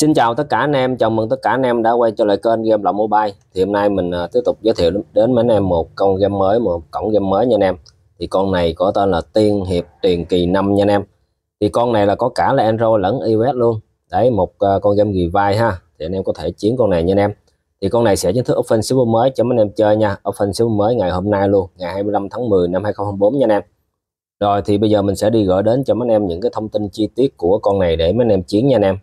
Xin chào tất cả anh em, chào mừng tất cả anh em đã quay trở lại kênh Game Lậu Mobile. Thì hôm nay mình à, tiếp tục giới thiệu đến mấy anh em một con game mới, một cổng game mới nha anh em. Thì con này có tên là Tiên Hiệp Tiền Kỳ 5 nha anh em. Thì con này là có cả là Android lẫn iOS luôn. Đấy, một à, con game revive ha. Thì anh em có thể chiến con này nha anh em. Thì con này sẽ chính thức Open Silver mới cho mấy anh em chơi nha. Open Silver mới ngày hôm nay luôn, ngày 25 tháng 10 năm 2024 nha anh em. Rồi thì bây giờ mình sẽ đi gửi đến cho mấy anh em những cái thông tin chi tiết của con này để mấy anh em chiến nha anh em.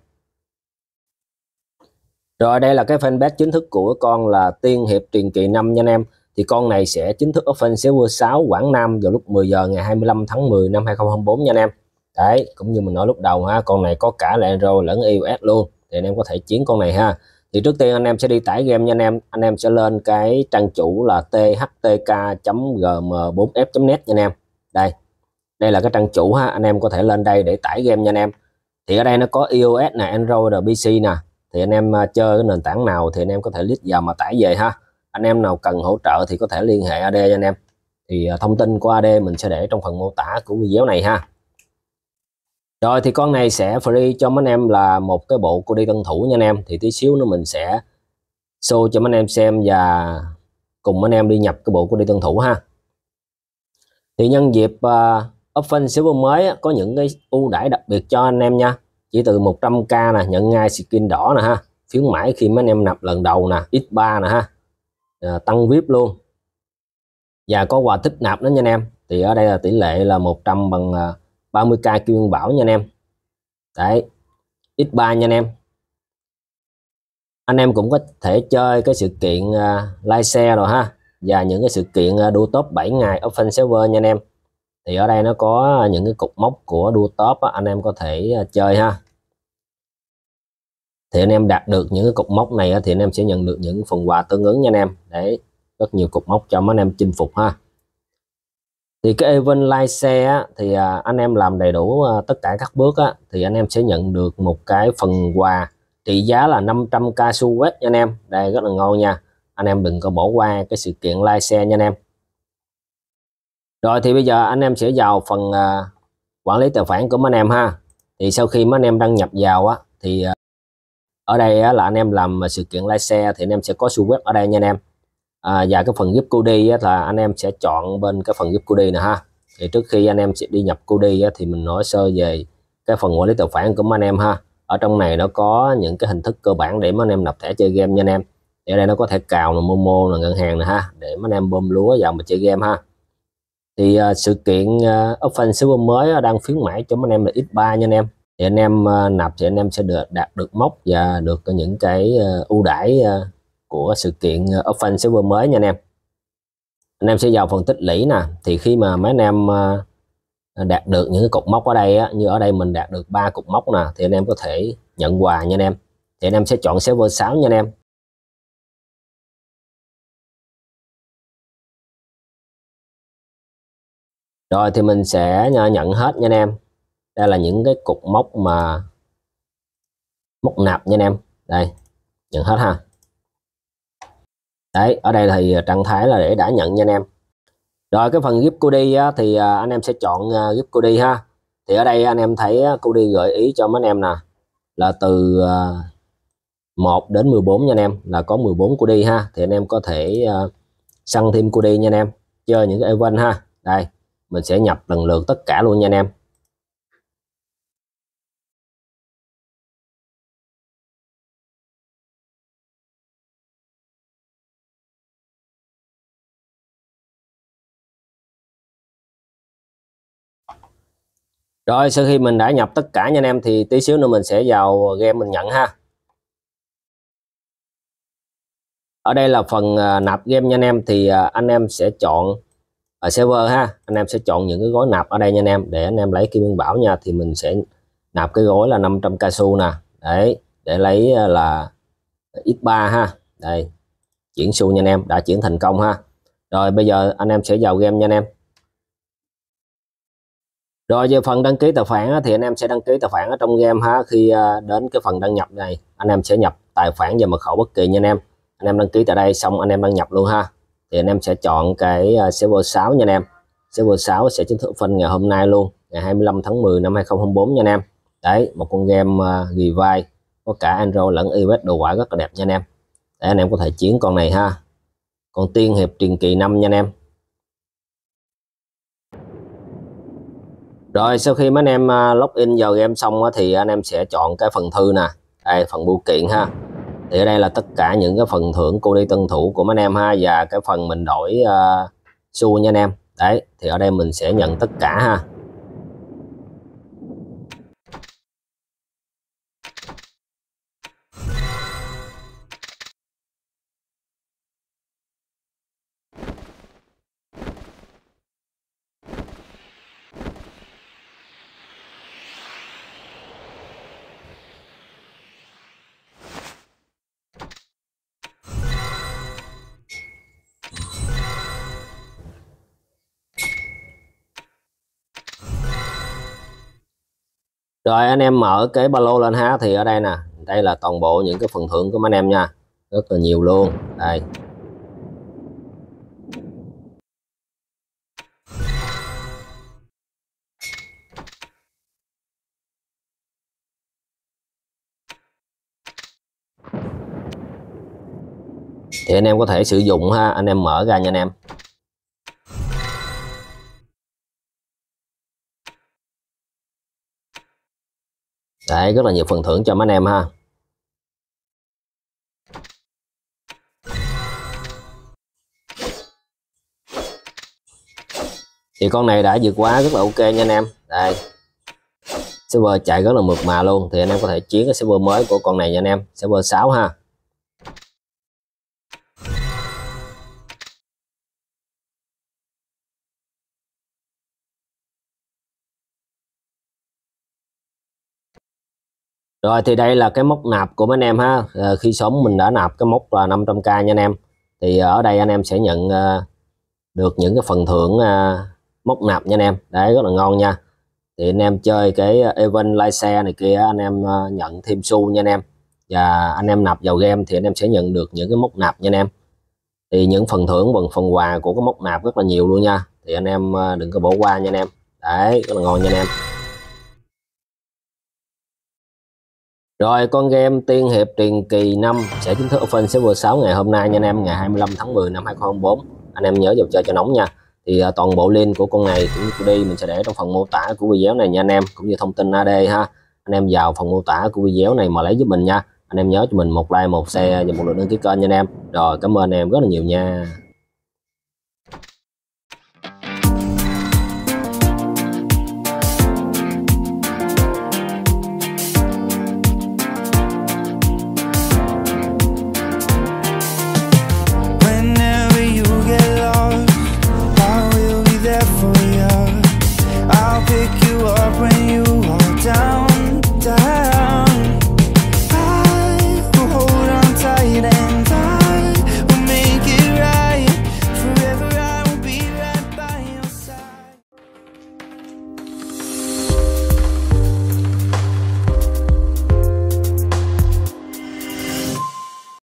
Rồi đây là cái fanpage chính thức của con là Tiên Hiệp Truyền Kỳ 5 nha anh em. Thì con này sẽ chính thức open server 6 Quảng Nam vào lúc 10 giờ ngày 25 tháng 10 năm 2024 nha anh em. Đấy, cũng như mình nói lúc đầu ha, con này có cả là Android lẫn iOS luôn. Thì anh em có thể chiến con này ha. Thì trước tiên anh em sẽ đi tải game nha anh em. Anh em sẽ lên cái trang chủ là thtk.gm4f.net nha anh em. Đây. Đây là cái trang chủ ha, anh em có thể lên đây để tải game nha anh em. Thì ở đây nó có iOS nè, Android rồi PC nè thì anh em à, chơi cái nền tảng nào thì anh em có thể list vào mà tải về ha anh em nào cần hỗ trợ thì có thể liên hệ AD cho anh em thì à, thông tin của AD mình sẽ để trong phần mô tả của video này ha rồi thì con này sẽ free cho mấy anh em là một cái bộ của đi tân thủ nha anh em thì tí xíu nữa mình sẽ show cho mấy anh em xem và cùng anh em đi nhập cái bộ của đi tân thủ ha thì nhân dịp uh, à, Open server mới có những cái ưu đãi đặc biệt cho anh em nha chỉ từ 100k nè nhận ngay skin đỏ nè ha khuyến mãi khi mấy anh em nạp lần đầu nè x3 nè ha à, tăng vip luôn và có quà thích nạp nữa nha anh em thì ở đây là tỷ lệ là 100 bằng 30k à, kim bảo nha anh em đấy x3 nha anh em anh em cũng có thể chơi cái sự kiện uh, à, live xe rồi ha và những cái sự kiện uh, đua top 7 ngày open server nha anh em thì ở đây nó có những cái cục mốc của đua top á, anh em có thể uh, chơi ha thì anh em đạt được những cái cục mốc này thì anh em sẽ nhận được những phần quà tương ứng nha anh em đấy rất nhiều cục mốc cho mấy anh em chinh phục ha thì cái event like xe thì à, anh em làm đầy đủ à, tất cả các bước á, thì anh em sẽ nhận được một cái phần quà trị giá là 500k su web nha anh em đây rất là ngon nha anh em đừng có bỏ qua cái sự kiện like xe nha anh em rồi thì bây giờ anh em sẽ vào phần à, quản lý tài khoản của mấy anh em ha thì sau khi mấy anh em đăng nhập vào á thì ở đây là anh em làm sự kiện lái xe thì anh em sẽ có su web ở đây nha anh em à, và cái phần giúp cô đi là anh em sẽ chọn bên cái phần giúp cô đi nè ha thì trước khi anh em sẽ đi nhập cô đi thì mình nói sơ về cái phần quản lý tài khoản của anh em ha ở trong này nó có những cái hình thức cơ bản để mà anh em nạp thẻ chơi game nha anh em thì ở đây nó có thẻ cào là momo là ngân hàng nè ha để mà anh em bơm lúa vào mà chơi game ha thì uh, sự kiện uh, à, open server mới đang khuyến mãi cho anh em là x3 nha anh em thì anh em ờ, nạp thì anh em sẽ được đạt được mốc và được những cái ờ, ưu đãi ờ, của sự kiện Open Server mới nha anh em anh em sẽ vào phần tích lũy nè thì khi mà mấy anh em đạt được những cái cục mốc ở đây á, như ở đây mình đạt được ba cục mốc nè thì anh em có thể nhận quà nha anh em thì anh em sẽ chọn server 6 nha anh em rồi thì mình sẽ nhận hết nha anh em đây là những cái cục móc mà móc nạp nha anh em đây nhận hết ha đấy ở đây thì trạng thái là để đã nhận nha anh em rồi cái phần giúp cô đi thì à, anh em sẽ chọn giúp cô đi ha thì ở đây anh em thấy à, cô đi gợi ý cho mấy anh em nè là từ 1 à, đến 14 nha anh em là có 14 cô đi ha thì anh em có thể săn thêm cô đi nha anh em chơi những cái event ha đây mình sẽ nhập lần lượt tất cả luôn nha anh em rồi sau khi mình đã nhập tất cả nha anh em thì tí xíu nữa mình sẽ vào game mình nhận ha ở đây là phần à, nạp game nha anh em thì à, anh em sẽ chọn ở à, server ha anh em sẽ chọn những cái gói nạp ở đây nha anh em để anh em lấy kim nguyên bảo nha thì mình sẽ nạp cái gói là 500 cao su nè đấy để lấy là x3 ha đây chuyển xu nha anh em đã chuyển thành công ha rồi bây giờ anh em sẽ vào game nha anh em rồi về phần đăng ký tài khoản thì anh em sẽ đăng ký tài khoản ở trong game ha khi à, đến cái phần đăng nhập này anh em sẽ nhập tài khoản và mật khẩu bất kỳ nha anh em anh em đăng ký tại đây xong anh em đăng nhập luôn ha thì anh em sẽ chọn cái à, server 6 nha anh em server 6 sẽ chính thức phân ngày hôm nay luôn ngày 25 tháng 10 năm 2024 nha anh em đấy một con game ghi à, vai có cả Android lẫn iOS đồ quả rất là đẹp nha anh em để anh em có thể chiến con này ha Con tiên hiệp truyền kỳ năm nha anh em rồi sau khi mấy anh em à, login vào game xong thì anh em sẽ chọn cái phần thư nè đây phần bưu kiện ha thì ở đây là tất cả những cái phần thưởng cô đi tân thủ của mấy anh em ha và cái phần mình đổi uh, xu nha anh em đấy thì ở đây mình sẽ nhận tất cả ha rồi anh em mở cái ba lô lên ha thì ở đây nè đây là toàn bộ những cái phần thưởng của anh em nha rất là nhiều luôn đây thì anh em có thể sử dụng ha anh em mở ra nha anh em đấy rất là nhiều phần thưởng cho mấy anh em ha thì con này đã vượt quá rất là ok nha anh em đây server chạy rất là mượt mà luôn thì anh em có thể chiến cái server mới của con này nha anh em server 6 ha rồi thì đây là cái mốc nạp của mấy anh em ha à, khi sống mình đã nạp cái mốc là 500k nha anh em thì ở đây anh em sẽ nhận à, được những cái phần thưởng à, ờ, móc nạp nha anh em đấy rất là ngon nha thì anh em chơi cái event lai xe này kia anh em à, nhận thêm xu nha anh em và anh em nạp vào game thì anh em sẽ nhận được những cái mốc nạp nha anh em thì những phần thưởng bằng phần quà của cái mốc nạp rất là nhiều luôn nha thì anh em đừng có bỏ qua nha anh em đấy rất là ngon nha anh em Rồi con game Tiên Hiệp Truyền Kỳ 5 sẽ chính thức open server 6 ngày hôm nay nha anh em ngày 25 tháng 10 năm 2024 Anh em nhớ vào chơi cho nóng nha Thì à, toàn bộ link của con này cũng như của đi mình sẽ để trong phần mô tả của video này nha anh em Cũng như thông tin AD ha Anh em vào phần mô tả của video này mà lấy giúp mình nha Anh em nhớ cho mình một like, một xe và một lượt đăng ký kênh nha anh em Rồi cảm ơn anh em rất là nhiều nha